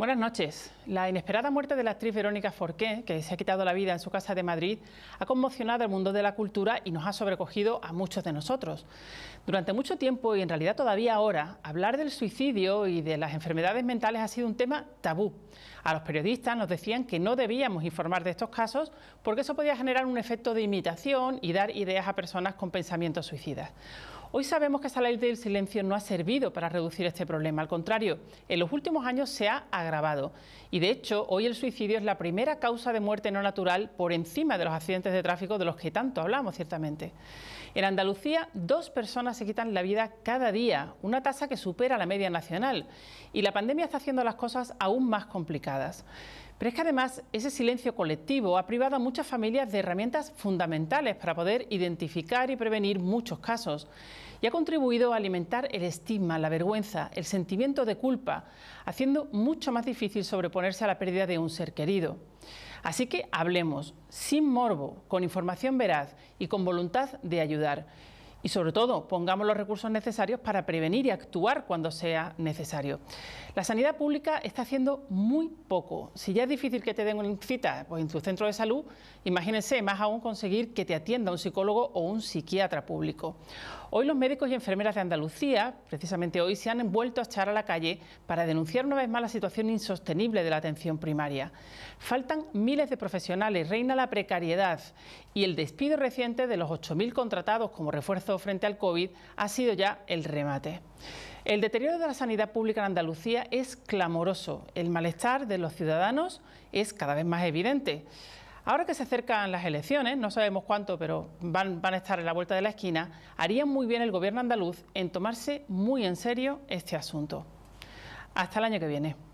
Buenas noches. La inesperada muerte de la actriz Verónica Forqué, que se ha quitado la vida en su casa de Madrid, ha conmocionado al mundo de la cultura y nos ha sobrecogido a muchos de nosotros. Durante mucho tiempo y en realidad todavía ahora, hablar del suicidio y de las enfermedades mentales ha sido un tema tabú. A los periodistas nos decían que no debíamos informar de estos casos porque eso podía generar un efecto de imitación y dar ideas a personas con pensamientos suicidas. Hoy sabemos que esa ley del silencio no ha servido para reducir este problema, al contrario, en los últimos años se ha agravado. Y de hecho, hoy el suicidio es la primera causa de muerte no natural por encima de los accidentes de tráfico de los que tanto hablamos, ciertamente. En Andalucía, dos personas se quitan la vida cada día, una tasa que supera la media nacional. Y la pandemia está haciendo las cosas aún más complicadas. Pero es que además ese silencio colectivo ha privado a muchas familias de herramientas fundamentales para poder identificar y prevenir muchos casos y ha contribuido a alimentar el estigma, la vergüenza, el sentimiento de culpa, haciendo mucho más difícil sobreponerse a la pérdida de un ser querido. Así que hablemos, sin morbo, con información veraz y con voluntad de ayudar y sobre todo pongamos los recursos necesarios para prevenir y actuar cuando sea necesario. La sanidad pública está haciendo muy poco. Si ya es difícil que te den una cita pues, en tu centro de salud, imagínense más aún conseguir que te atienda un psicólogo o un psiquiatra público. Hoy los médicos y enfermeras de Andalucía, precisamente hoy, se han vuelto a echar a la calle para denunciar una vez más la situación insostenible de la atención primaria. Faltan miles de profesionales, reina la precariedad y el despido reciente de los 8.000 contratados como refuerzo frente al COVID ha sido ya el remate. El deterioro de la sanidad pública en Andalucía es clamoroso. El malestar de los ciudadanos es cada vez más evidente. Ahora que se acercan las elecciones, no sabemos cuánto, pero van, van, a estar en la vuelta de la esquina, haría muy bien el gobierno andaluz en tomarse muy en serio este asunto. Hasta el año que viene.